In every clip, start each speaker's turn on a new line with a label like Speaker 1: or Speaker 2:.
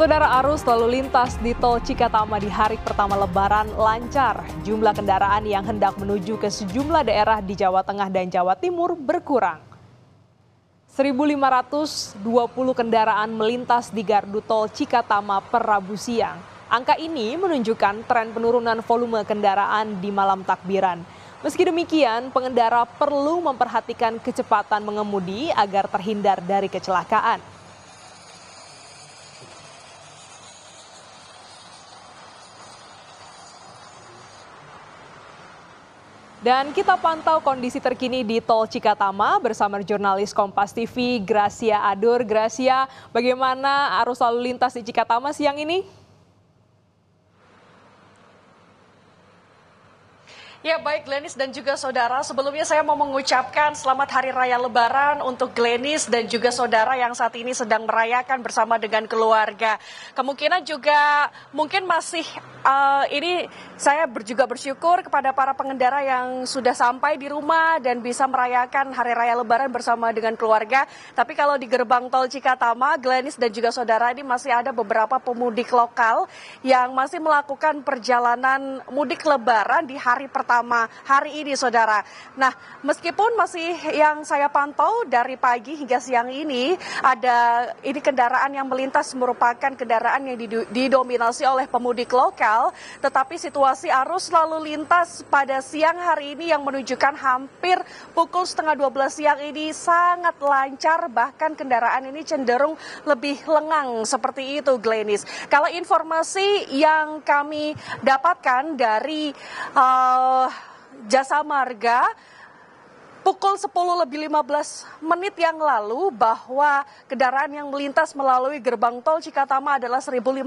Speaker 1: Saudara arus lalu lintas di Tol Cikatama di hari pertama Lebaran lancar. Jumlah kendaraan yang hendak menuju ke sejumlah daerah di Jawa Tengah dan Jawa Timur berkurang. 1.520 kendaraan melintas di gardu tol Cikatama per Rabu siang. Angka ini menunjukkan tren penurunan volume kendaraan di malam takbiran. Meski demikian, pengendara perlu memperhatikan kecepatan mengemudi agar terhindar dari kecelakaan. Dan kita pantau kondisi terkini di Tol Cikatama bersama jurnalis Kompas TV Gracia Adur. Gracia, bagaimana arus lalu lintas di Cikatama siang ini?
Speaker 2: Ya baik Glenis dan juga saudara, sebelumnya saya mau mengucapkan selamat Hari Raya Lebaran untuk Glenis dan juga saudara yang saat ini sedang merayakan bersama dengan keluarga. Kemungkinan juga mungkin masih uh, ini saya juga bersyukur kepada para pengendara yang sudah sampai di rumah dan bisa merayakan Hari Raya Lebaran bersama dengan keluarga. Tapi kalau di gerbang tol Cikatama, Glenis dan juga saudara ini masih ada beberapa pemudik lokal yang masih melakukan perjalanan mudik Lebaran di hari pertama Pertama hari ini, saudara. Nah, meskipun masih yang saya pantau dari pagi hingga siang ini, ada ini kendaraan yang melintas merupakan kendaraan yang didominasi oleh pemudik lokal, tetapi situasi arus lalu lintas pada siang hari ini yang menunjukkan hampir pukul setengah 12 siang ini sangat lancar, bahkan kendaraan ini cenderung lebih lengang seperti itu, Glenis. Kalau informasi yang kami dapatkan dari uh, Eh, jasa marga pukul 10 lebih 15 menit yang lalu bahwa kendaraan yang melintas melalui gerbang tol Cikatama adalah 1.520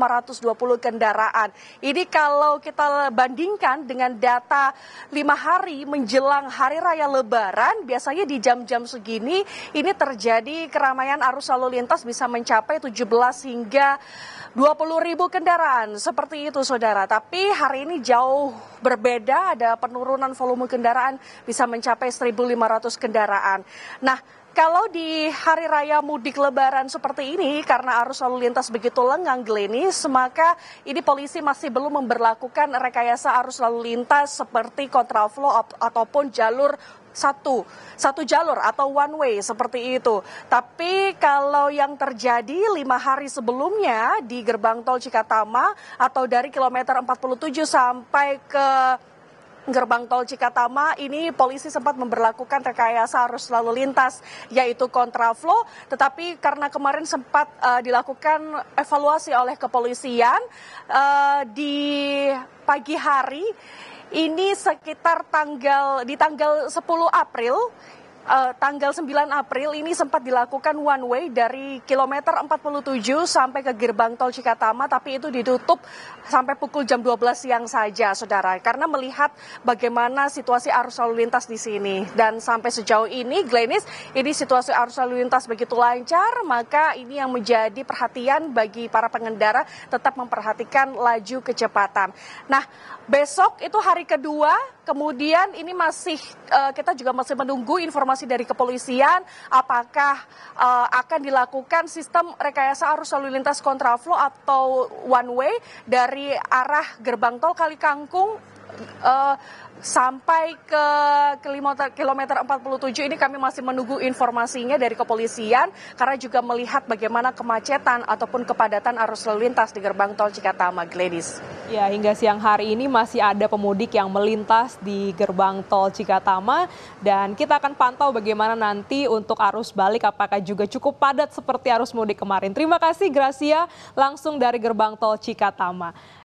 Speaker 2: kendaraan. Ini kalau kita bandingkan dengan data 5 hari menjelang Hari Raya Lebaran, biasanya di jam-jam segini ini terjadi keramaian arus lalu lintas bisa mencapai 17 hingga 20 ribu kendaraan, seperti itu saudara. Tapi hari ini jauh berbeda, ada penurunan volume kendaraan bisa mencapai 1.500 kendaraan. Nah, kalau di hari raya mudik lebaran seperti ini karena arus lalu lintas begitu lengang Glenis maka ini polisi masih belum memberlakukan rekayasa arus lalu lintas seperti kontraflow ataupun jalur satu satu jalur atau one way seperti itu. Tapi kalau yang terjadi lima hari sebelumnya di gerbang tol Cikatama atau dari kilometer 47 sampai ke gerbang tol Cikatama ini polisi sempat memperlakukan rekayasa arus lalu lintas yaitu kontraflow tetapi karena kemarin sempat uh, dilakukan evaluasi oleh kepolisian uh, di pagi hari ini sekitar tanggal di tanggal 10 April uh, tanggal 9 April ini sempat dilakukan one way dari kilometer 47 sampai ke gerbang tol Cikatama tapi itu ditutup sampai pukul jam 12 siang saja Saudara karena melihat bagaimana situasi arus lalu lintas di sini dan sampai sejauh ini Glenis ini situasi arus lalu lintas begitu lancar maka ini yang menjadi perhatian bagi para pengendara tetap memperhatikan laju kecepatan. Nah, besok itu hari kedua kemudian ini masih eh, kita juga masih menunggu informasi dari kepolisian apakah eh, akan dilakukan sistem rekayasa arus lalu lintas kontraflow atau one way dari arah gerbang tol Kali Kangkung uh, sampai ke kilometer kilometer 47 ini kami masih menunggu informasinya dari kepolisian karena juga melihat bagaimana kemacetan ataupun kepadatan arus lalu lintas di gerbang tol Cikatama, Gladys.
Speaker 1: Ya, hingga siang hari ini masih ada pemudik yang melintas di gerbang tol Cikatama dan kita akan pantau bagaimana nanti untuk arus balik apakah juga cukup padat seperti arus mudik kemarin. Terima kasih Gracia langsung dari gerbang tol Cikatama.